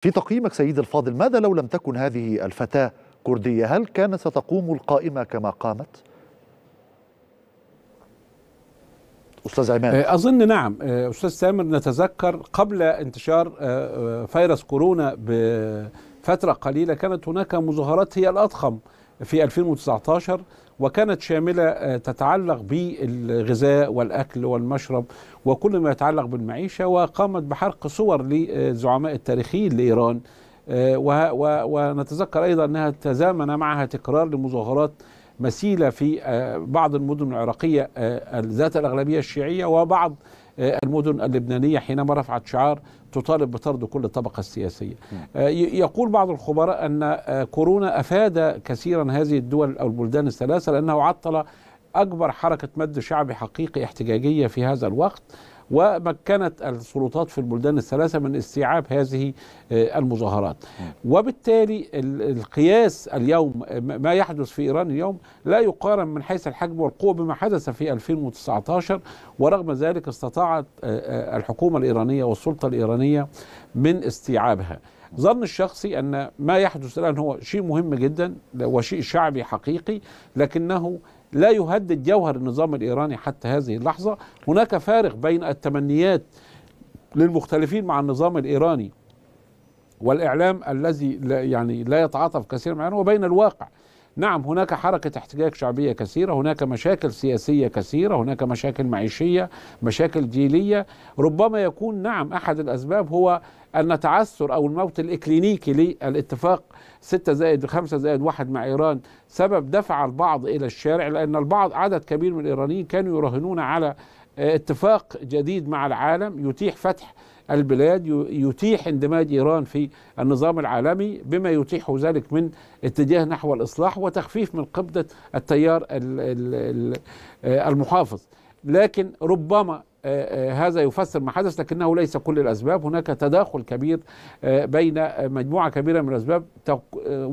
في تقييمك سيد الفاضل ماذا لو لم تكن هذه الفتاة كردية هل كانت ستقوم القائمة كما قامت؟ استاذ عماد آه، اظن نعم آه، استاذ سامر نتذكر قبل انتشار آه، فيروس كورونا بفتره قليله كانت هناك مظاهرات هي الاضخم في 2019 وكانت شاملة آه، تتعلق بالغذاء والأكل والمشرب وكل ما يتعلق بالمعيشة وقامت بحرق صور للزعماء التاريخيين لإيران آه، ونتذكر أيضا أنها تزامن معها تكرار لمظاهرات مثيله في آه، بعض المدن العراقية آه، ذات الأغلبية الشيعية وبعض آه، المدن اللبنانية حينما رفعت شعار تطالب بطرد كل الطبقة السياسية يقول بعض الخبراء أن كورونا أفاد كثيرا هذه الدول أو البلدان الثلاثة لأنه عطل أكبر حركة مد شعبي حقيقي احتجاجية في هذا الوقت ومكنت السلطات في البلدان الثلاثة من استيعاب هذه آه، المظاهرات وبالتالي القياس اليوم ما يحدث في إيران اليوم لا يقارن من حيث الحجم والقوة بما حدث في 2019 ورغم ذلك استطاعت آه، آه، الحكومة الإيرانية والسلطة الإيرانية من استيعابها ظن الشخصي أن ما يحدث الآن هو شيء مهم جدا وشيء شعبي حقيقي لكنه لا يهدد جوهر النظام الإيراني حتى هذه اللحظة هناك فارق بين التمنيات للمختلفين مع النظام الإيراني والإعلام الذي لا يعني لا يتعاطف كثيرا معه وبين الواقع نعم هناك حركة احتجاج شعبية كثيرة هناك مشاكل سياسية كثيرة هناك مشاكل معيشية مشاكل جيلية ربما يكون نعم أحد الأسباب هو أن تعثر أو الموت الإكلينيكي للاتفاق 6 زائد 5 زائد 1 مع إيران سبب دفع البعض إلى الشارع لأن البعض عدد كبير من الإيرانيين كانوا يراهنون على اتفاق جديد مع العالم يتيح فتح البلاد يتيح اندماج إيران في النظام العالمي بما يتيح ذلك من اتجاه نحو الإصلاح وتخفيف من قبضة التيار آه، المحافظ لكن ربما آه، آه، هذا يفسر ما حدث لكنه ليس كل الأسباب هناك تداخل كبير بين مجموعة كبيرة من الأسباب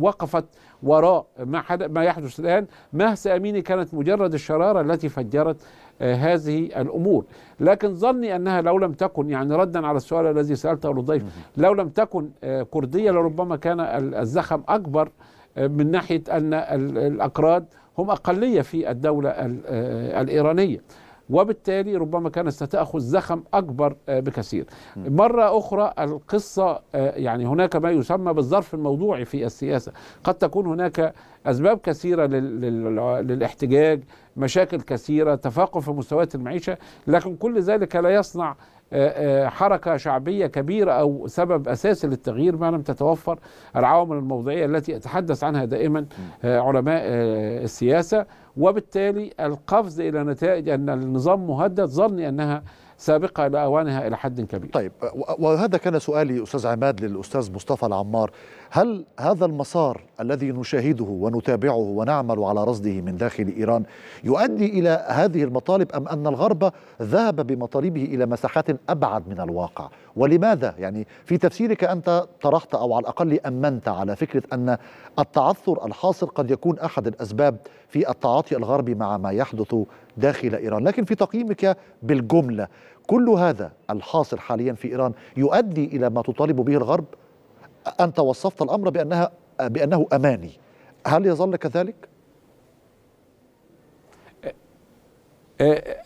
وقفت وراء ما, ما يحدث الآن مهسا أميني كانت مجرد الشرارة التي فجرت آه، هذه الأمور لكن ظني أنها لو لم تكن يعني ردا على السؤال الذي سألته للضيف لو لم تكن آه، كردية لربما كان الزخم أكبر آه، من ناحية أن الأكراد هم أقلية في الدولة الإيرانية وبالتالي ربما كانت ستأخذ زخم أكبر آه، بكثير مرة أخرى القصة آه، يعني هناك ما يسمى بالظرف الموضوعي في السياسة قد تكون هناك أسباب كثيرة للاحتجاج مشاكل كثيرة تفاقم في مستويات المعيشة لكن كل ذلك لا يصنع آه، آه، حركة شعبية كبيرة أو سبب أساسي للتغيير ما لم تتوفر العوامل الموضعية التي يتحدث عنها دائما آه، علماء السياسة وبالتالي القفز إلى نتائج أن النظام مهدد ظني أنها سابقة الى اوانها إلى حد كبير طيب وهذا كان سؤالي أستاذ عماد للأستاذ مصطفى العمار هل هذا المسار الذي نشاهده ونتابعه ونعمل على رصده من داخل إيران يؤدي إلى هذه المطالب أم أن الغرب ذهب بمطالبه إلى مساحات أبعد من الواقع ولماذا يعني في تفسيرك أنت طرحت أو على الأقل أمنت على فكرة أن التعثر الحاصل قد يكون أحد الأسباب في التعاطي الغربي مع ما يحدث داخل إيران لكن في تقييمك بالجملة كل هذا الحاصل حاليا في إيران يؤدي إلى ما تطالب به الغرب أنت وصفت الأمر بأنها بأنه أماني هل يظل كذلك؟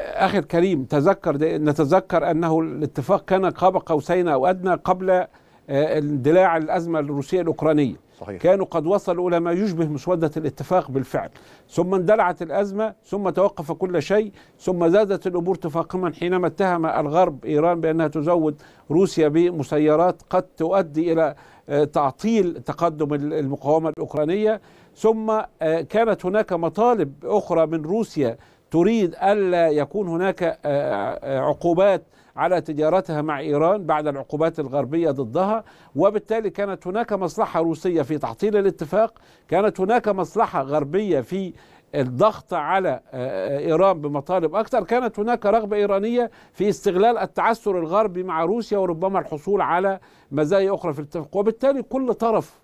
أخي الكريم تذكر نتذكر أنه الاتفاق كان قاب قوسين أو أدنى قبل آه، اندلاع الأزمة الروسية الأوكرانية صحيح. كانوا قد وصلوا إلى ما يشبه مسودة الاتفاق بالفعل ثم اندلعت الأزمة ثم توقف كل شيء ثم زادت الأمور تفاقما حينما اتهم الغرب إيران بأنها تزود روسيا بمسيرات قد تؤدي إلى آه، تعطيل تقدم المقاومة الأوكرانية ثم آه، كانت هناك مطالب أخرى من روسيا تريد ألا يكون هناك آه، آه، عقوبات على تجارتها مع إيران بعد العقوبات الغربية ضدها وبالتالي كانت هناك مصلحة روسية في تعطيل الاتفاق كانت هناك مصلحة غربية في الضغط على آه، إيران بمطالب أكثر كانت هناك رغبة إيرانية في استغلال التعثر الغربي مع روسيا وربما الحصول على مزايا أخرى في الاتفاق وبالتالي كل طرف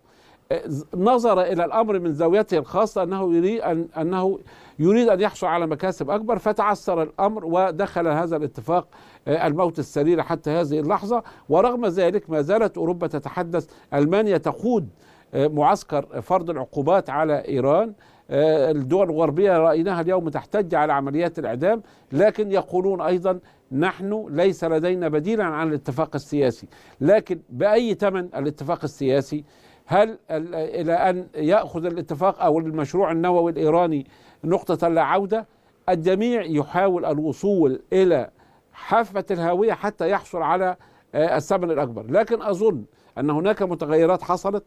نظر الى الامر من زاويته الخاصه انه يريد ان انه يريد ان يحصل على مكاسب اكبر فتعثر الامر ودخل هذا الاتفاق آه، الموت السريع حتى هذه اللحظه ورغم ذلك ما زالت اوروبا تتحدث المانيا تقود آه، معسكر فرض العقوبات على ايران آه، الدول الغربيه رايناها اليوم تحتج على عمليات الاعدام لكن يقولون ايضا نحن ليس لدينا بديلا عن الاتفاق السياسي لكن باي ثمن الاتفاق السياسي هل إلى أن يأخذ الاتفاق أو المشروع النووي الإيراني نقطة لا عودة الجميع يحاول الوصول إلى حافة الهاوية حتى يحصل على آه، الثمن الأكبر لكن أظن أن هناك متغيرات حصلت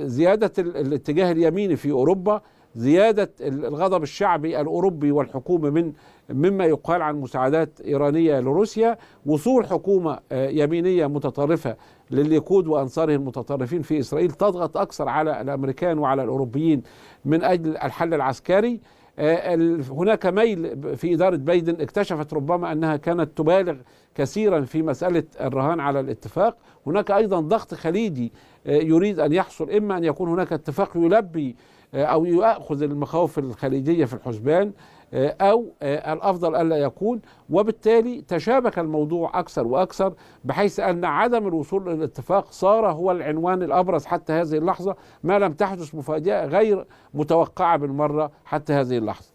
زيادة الاتجاه اليميني في أوروبا زيادة الغضب الشعبي الأوروبي والحكومة من مما يقال عن مساعدات إيرانية لروسيا وصول حكومة آه، يمينية متطرفة لليكود وأنصاره المتطرفين في إسرائيل تضغط أكثر على الأمريكان وعلى الأوروبيين من أجل الحل العسكري آه، هناك ميل في إدارة بايدن اكتشفت ربما أنها كانت تبالغ كثيرا في مسألة الرهان على الاتفاق هناك أيضا ضغط خليجي آه، يريد أن يحصل إما أن يكون هناك اتفاق يلبي آه، أو يأخذ المخاوف الخليجية في الحسبان آه، أو آه، الأفضل ألا يكون وبالتالي تشابك الموضوع أكثر وأكثر بحيث أن عدم الوصول الى الاتفاق صار هو العنوان الأبرز حتى هذه اللحظة ما لم تحدث مفاجأة غير متوقعة بالمرة حتى هذه اللحظة